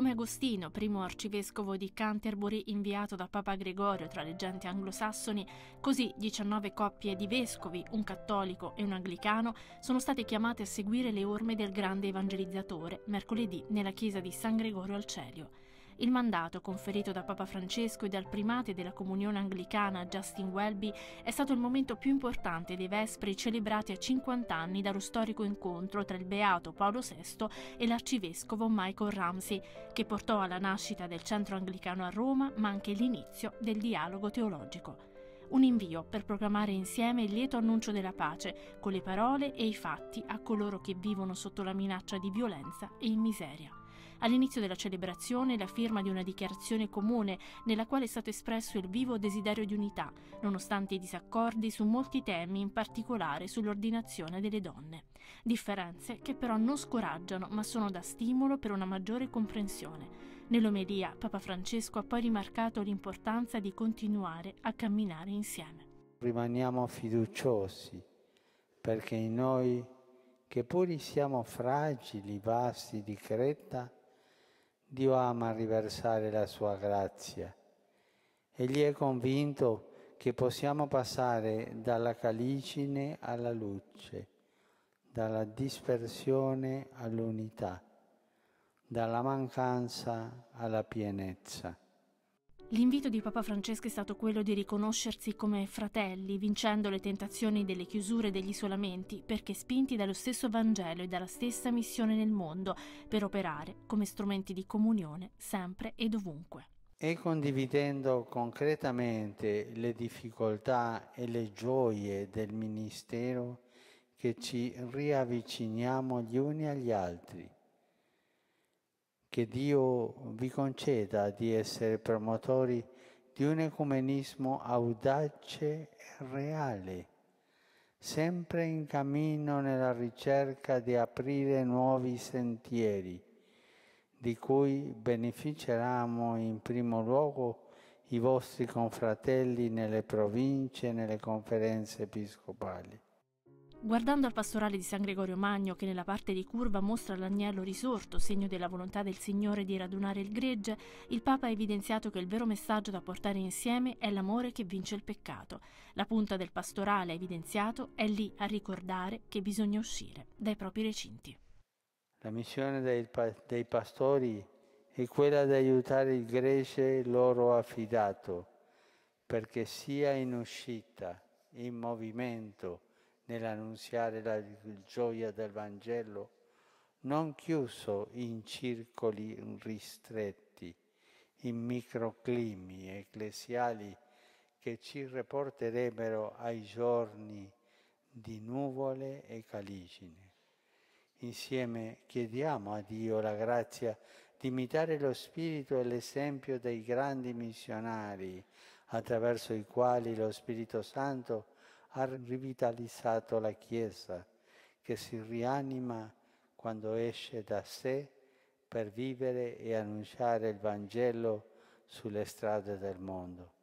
come Agostino, primo arcivescovo di Canterbury inviato da Papa Gregorio tra le genti anglosassoni, così 19 coppie di vescovi, un cattolico e un anglicano, sono state chiamate a seguire le orme del grande evangelizzatore mercoledì nella chiesa di San Gregorio al Celio il mandato conferito da Papa Francesco e dal primate della comunione anglicana Justin Welby è stato il momento più importante dei Vespri celebrati a 50 anni dallo storico incontro tra il Beato Paolo VI e l'arcivescovo Michael Ramsey, che portò alla nascita del centro anglicano a Roma, ma anche l'inizio del dialogo teologico un invio per proclamare insieme il lieto annuncio della pace, con le parole e i fatti a coloro che vivono sotto la minaccia di violenza e in miseria. All'inizio della celebrazione la firma di una dichiarazione comune nella quale è stato espresso il vivo desiderio di unità, nonostante i disaccordi su molti temi, in particolare sull'ordinazione delle donne. Differenze che però non scoraggiano ma sono da stimolo per una maggiore comprensione. Nell'omelia Papa Francesco ha poi rimarcato l'importanza di continuare a camminare insieme. Rimaniamo fiduciosi perché in noi, che pur siamo fragili, vasti di Creta, Dio ama riversare la sua grazia. Egli è convinto che possiamo passare dalla calicine alla luce, dalla dispersione all'unità, dalla mancanza alla pienezza. L'invito di Papa Francesco è stato quello di riconoscersi come fratelli, vincendo le tentazioni delle chiusure e degli isolamenti, perché spinti dallo stesso Vangelo e dalla stessa missione nel mondo, per operare come strumenti di comunione sempre e dovunque. E condividendo concretamente le difficoltà e le gioie del ministero, che ci riavviciniamo gli uni agli altri che Dio vi conceda di essere promotori di un ecumenismo audace e reale, sempre in cammino nella ricerca di aprire nuovi sentieri, di cui beneficeranno in primo luogo i vostri confratelli nelle province e nelle conferenze episcopali. Guardando al pastorale di San Gregorio Magno, che nella parte di curva mostra l'agnello risorto, segno della volontà del Signore di radunare il gregge, il Papa ha evidenziato che il vero messaggio da portare insieme è l'amore che vince il peccato. La punta del pastorale, evidenziato, è lì a ricordare che bisogna uscire dai propri recinti. La missione dei, dei pastori è quella di aiutare il gregge loro affidato, perché sia in uscita, in movimento, nell'annunziare la gioia del Vangelo, non chiuso in circoli ristretti, in microclimi ecclesiali che ci riporterebbero ai giorni di nuvole e caligine. Insieme chiediamo a Dio la grazia di imitare lo spirito e l'esempio dei grandi missionari, attraverso i quali lo Spirito Santo ha rivitalizzato la Chiesa, che si rianima quando esce da sé per vivere e annunciare il Vangelo sulle strade del mondo.